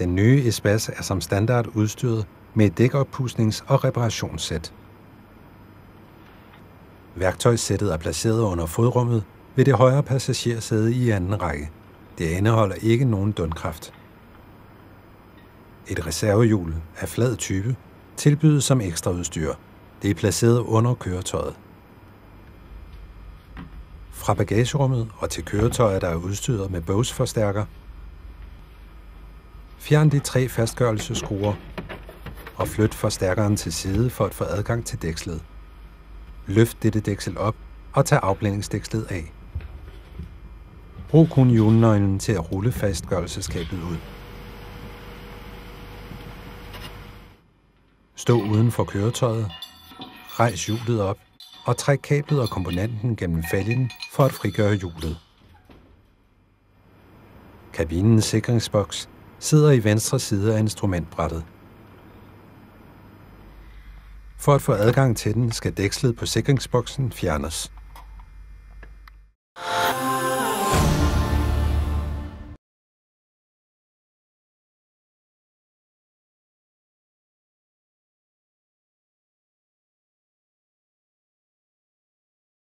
Den nye Espas er som standard udstyret med et dækoppusnings- og reparationssæt. Værktøjssættet er placeret under fodrummet ved det højre passagersæde i anden række. Det indeholder ikke nogen dundkraft. Et reservehjul af flad type tilbydes som ekstraudstyr. Det er placeret under køretøjet. Fra bagagerummet og til køretøjer, der er udstyret med Bose-forstærker, Fjern de tre fastgørelseskruer og flyt forstærkeren til side for at få adgang til dækslet. Løft dette dæksel op og tag afblændingsdækslet af. Brug kun julenøglen til at rulle fastgørelseskabet ud. Stå uden for køretøjet, rejs hjulet op og træk kablet og komponenten gennem fælgen for at frigøre hjulet. Kabinens sikringsboks sidder i venstre side af instrumentbrættet. For at få adgang til den, skal dækslet på sikringsboksen fjernes.